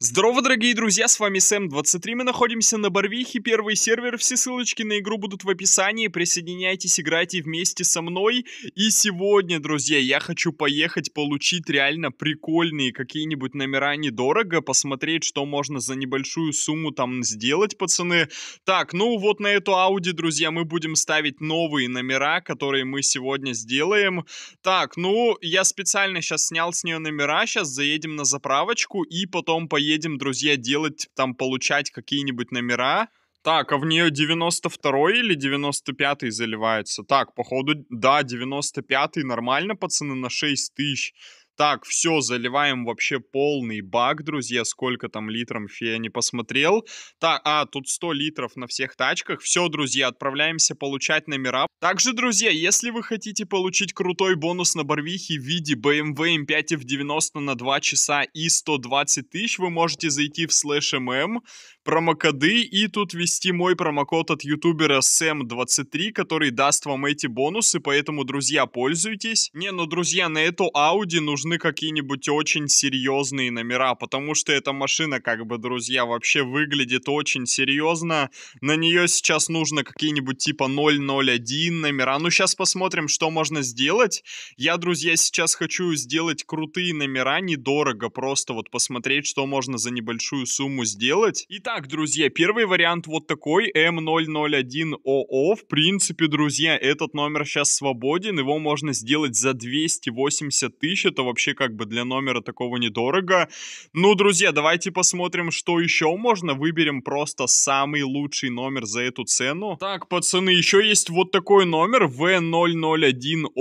Здорово, дорогие друзья, с вами Сэм23, мы находимся на Барвихе, первый сервер, все ссылочки на игру будут в описании, присоединяйтесь, играйте вместе со мной. И сегодня, друзья, я хочу поехать получить реально прикольные какие-нибудь номера недорого, посмотреть, что можно за небольшую сумму там сделать, пацаны. Так, ну вот на эту Ауди, друзья, мы будем ставить новые номера, которые мы сегодня сделаем. Так, ну, я специально сейчас снял с нее номера, сейчас заедем на заправочку и потом поедем едем, друзья, делать, там, получать какие-нибудь номера. Так, а в нее 92-й или 95-й заливается? Так, походу, да, 95-й нормально, пацаны, на 6 тысяч. Так, все, заливаем вообще полный бак, друзья. Сколько там литров я не посмотрел. Так, а, тут 100 литров на всех тачках. Все, друзья, отправляемся получать номера. Также, друзья, если вы хотите получить крутой бонус на Барвихе в виде BMW M5 F90 на 2 часа и 120 тысяч, вы можете зайти в слэш mm, промокоды и тут ввести мой промокод от ютубера Сэм23, который даст вам эти бонусы, поэтому, друзья, пользуйтесь. Не, ну, друзья, на эту Audi нужно нужны какие-нибудь очень серьезные номера, потому что эта машина, как бы, друзья, вообще выглядит очень серьезно. На нее сейчас нужно какие-нибудь типа 001 номера. Ну, сейчас посмотрим, что можно сделать. Я, друзья, сейчас хочу сделать крутые номера недорого, просто вот посмотреть, что можно за небольшую сумму сделать. Итак, друзья, первый вариант вот такой, М001ОО. В принципе, друзья, этот номер сейчас свободен, его можно сделать за 280 тысяч, это вообще вообще как бы для номера такого недорого. Ну, друзья, давайте посмотрим, что еще можно. Выберем просто самый лучший номер за эту цену. Так, пацаны, еще есть вот такой номер V001OO,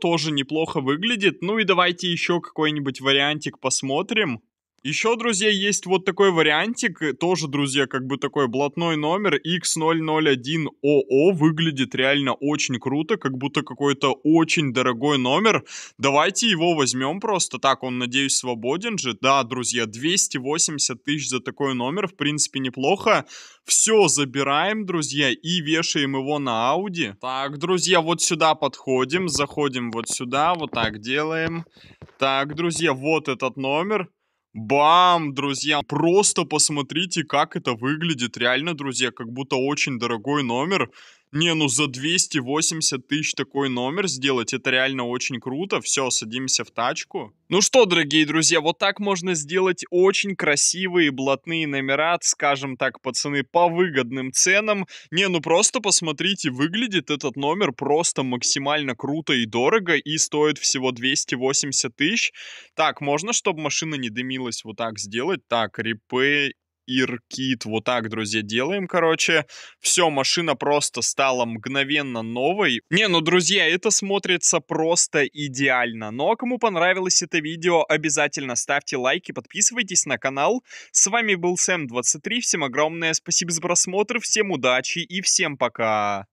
тоже неплохо выглядит. Ну и давайте еще какой-нибудь вариантик посмотрим. Еще, друзья, есть вот такой вариантик, э, тоже, друзья, как бы такой блатной номер X001OO, выглядит реально очень круто, как будто какой-то очень дорогой номер. Давайте его возьмем просто, так он, надеюсь, свободен же. Да, друзья, 280 тысяч за такой номер, в принципе, неплохо. Все забираем, друзья, и вешаем его на Audi. Так, друзья, вот сюда подходим, заходим вот сюда, вот так делаем. Так, друзья, вот этот номер. Бам, друзья, просто посмотрите, как это выглядит. Реально, друзья, как будто очень дорогой номер. Не, ну за 280 тысяч такой номер сделать, это реально очень круто. Все, садимся в тачку. Ну что, дорогие друзья, вот так можно сделать очень красивые блатные номера, скажем так, пацаны, по выгодным ценам. Не, ну просто посмотрите, выглядит этот номер просто максимально круто и дорого, и стоит всего 280 тысяч. Так, можно, чтобы машина не дымилась, вот так сделать? Так, репей Иркит. Вот так, друзья, делаем, короче. Все, машина просто стала мгновенно новой. Не, ну, друзья, это смотрится просто идеально. Ну, а кому понравилось это видео, обязательно ставьте лайки, подписывайтесь на канал. С вами был Сэм23. Всем огромное спасибо за просмотр, всем удачи и всем пока.